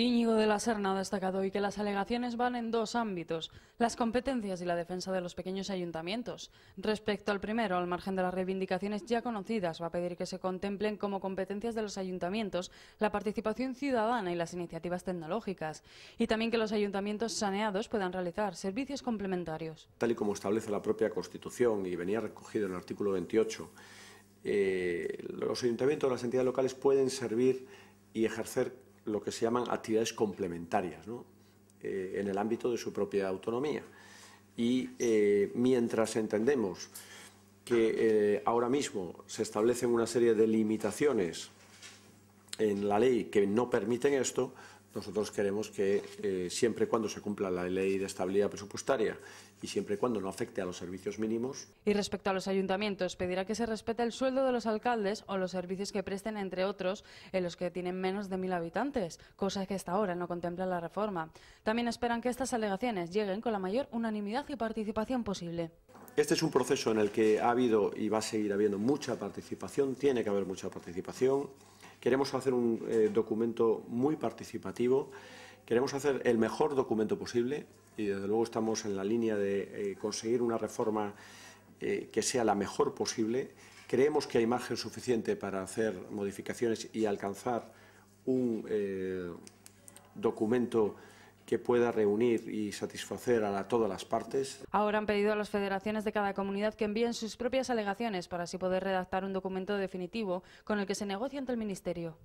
Íñigo de la Serna ha destacado hoy que las alegaciones van en dos ámbitos, las competencias y la defensa de los pequeños ayuntamientos. Respecto al primero, al margen de las reivindicaciones ya conocidas, va a pedir que se contemplen como competencias de los ayuntamientos la participación ciudadana y las iniciativas tecnológicas, y también que los ayuntamientos saneados puedan realizar servicios complementarios. Tal y como establece la propia Constitución y venía recogido en el artículo 28, eh, los ayuntamientos, las entidades locales pueden servir y ejercer lo que se llaman actividades complementarias eh, en el ámbito de su propia autonomía. Y eh, mientras entendemos que eh, ahora mismo se establecen una serie de limitaciones en la ley que no permiten esto, nosotros queremos que eh, siempre y cuando se cumpla la ley de estabilidad presupuestaria y siempre y cuando no afecte a los servicios mínimos. Y respecto a los ayuntamientos, pedirá que se respete el sueldo de los alcaldes o los servicios que presten, entre otros, en los que tienen menos de mil habitantes, cosa que hasta ahora no contempla la reforma. También esperan que estas alegaciones lleguen con la mayor unanimidad y participación posible. Este es un proceso en el que ha habido y va a seguir habiendo mucha participación, tiene que haber mucha participación. Queremos hacer un eh, documento muy participativo, queremos hacer el mejor documento posible y desde luego estamos en la línea de eh, conseguir una reforma eh, que sea la mejor posible. Creemos que hay margen suficiente para hacer modificaciones y alcanzar un documento que pueda reunir y satisfacer a todas las partes. Ahora han pedido a las federaciones de cada comunidad que envíen sus propias alegaciones para así poder redactar un documento definitivo con el que se negocie ante el Ministerio.